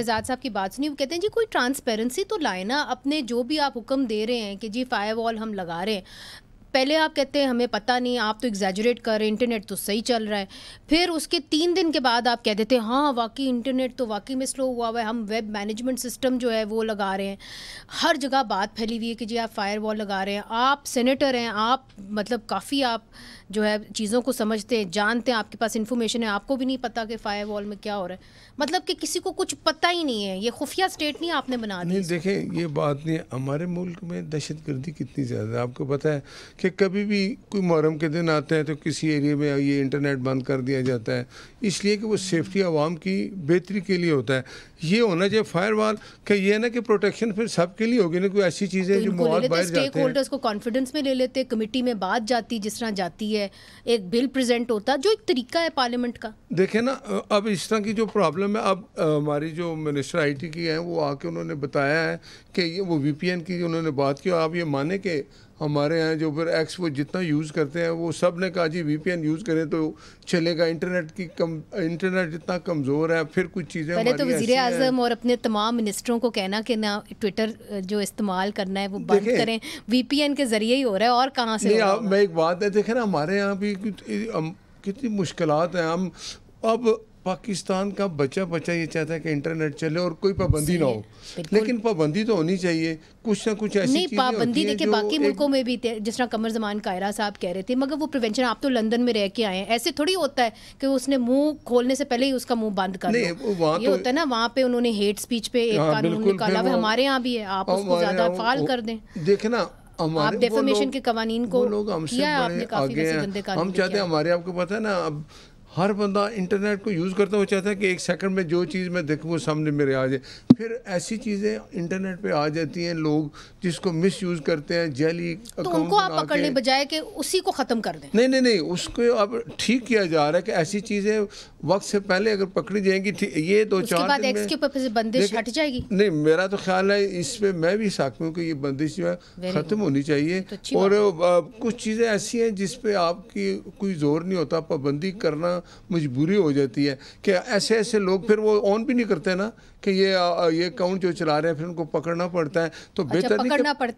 शहजाद साहब की बात सुनी वो कहते हैं जी कोई ट्रांसपेरेंसी तो लाए ना अपने जो भी आप हुक्म दे रहे हैं कि जी फायर वॉल हम लगा रहे हैं पहले आप कहते हैं हमें पता नहीं आप तो एग्जैजरेट कर रहे इंटरनेट तो सही चल रहा है फिर उसके तीन दिन के बाद आप कह देते हैं हाँ वाकई इंटरनेट तो वाकई में स्लो हुआ हुआ है हम वेब मैनेजमेंट सिस्टम जो है वो लगा रहे हैं हर जगह बात फैली हुई है कि जी आप फायर वॉल लगा रहे हैं आप सेनेटर हैं आप मतलब काफ़ी आप जो है चीज़ों को समझते हैं जानते हैं आपके पास इन्फॉर्मेशन है आपको भी नहीं पता कि फायर वॉल में क्या हो रहा है मतलब कि किसी को कुछ पता ही नहीं है ये खुफिया स्टेट नहीं आपने बना दी देखें ये बात नहीं हमारे मुल्क में दहशत गर्दी कितनी ज़्यादा है आपको पता है कि कभी भी कोई मुहर्रम के दिन आते हैं तो किसी एरिए में ये इंटरनेट बंद कर दिया जाता है इसलिए कि वो सेफ्टी आवाम की बेहतरी के लिए होता है ये होना चाहिए फायर वाल का ये ना कि प्रोटेक्शन फिर सबके लिए होगी ना कोई ऐसी चीज़ें है जो बहुत तो बाहर स्टेक होल्डर्स को कॉन्फिडेंस में ले लेते कमेटी में बात जाती जिस तरह जाती है एक बिल प्रेजेंट होता जो एक तरीका है पार्लियामेंट का देखे ना अब इस तरह की जो प्रॉब्लम है अब हमारी जो मिनिस्टर आई टी की है वो आके उन्होंने बताया है कि वो वी पी एन की उन्होंने बात की और आप ये माने के हमारे यहाँ जो फिर एक्स वो जितना यूज़ करते हैं वो सब ने कहा जी वी यूज़ करें तो चलेगा इंटरनेट की कम इंटरनेट जितना कमज़ोर है फिर कुछ चीज़ें पहले तो वजी अजम और अपने तमाम मिनिस्टरों को कहना कि ना ट्विटर जो इस्तेमाल करना है वो बंद करें वी के ज़रिए ही हो रहा है और कहाँ से मैं एक बात है देखें ना हमारे यहाँ भी कितनी मुश्किल हैं हम अब पाकिस्तान का बचा बचा ये चाहता है कि इंटरनेट चले और कोई पाबंदी ना हो लेकिन पाबंदी तो होनी चाहिए कुछ ना कुछ ऐसी नहीं पाबंदी देखिए बाकी मुल्कों में भी जिस तरह कमर जमान कायरा साहब कह रहे थे मगर वो प्रिवेंशन आप तो लंदन में रह के आए हैं ऐसे थोड़ी होता है कि उसने मुंह खोलने से पहले ही उसका मुंह बंद कर वहाँ ये तो होता है ना वहाँ पे उन्होंने हेट स्पीच पे एक हाँ, कानून निकाला हमारे यहाँ भी है आप उसको ज्यादा फाल कर दें देखना आप डेफोमेशन के कवानीन को लोग हमसे हम चाहते हैं हमारे आपको पता है ना अब हर बंदा इंटरनेट को यूज़ करता हुआ चाहता है कि एक सेकंड में जो चीज़ मैं देखूँ वो सामने मेरे आ जाए फिर ऐसी चीज़ें इंटरनेट पे आ जाती हैं लोग जिसको मिस यूज़ करते हैं जैली तो उनको आप पकड़ने बजाय कि उसी को ख़त्म कर दें नहीं नहीं नहीं उसको अब ठीक किया जा रहा है कि ऐसी चीज़ें वक्त से पहले अगर पकड़ी जाएंगी ये दो चार बंदिश हट जाएगी नहीं मेरा तो ख्याल है इस पर मैं भी हूँ कि ये बंदिश जो है ख़त्म होनी चाहिए तो और कुछ चीज़ें ऐसी हैं जिसपे आपकी कोई ज़ोर नहीं होता पाबंदी करना मजबूरी हो जाती है कि ऐसे ऐसे लोग फिर वो ऑन भी नहीं करते ना कि ये ये अकाउंट जो चला रहे हैं फिर उनको पकड़ना पड़ता है तो अच्छा, बेहतर नहीं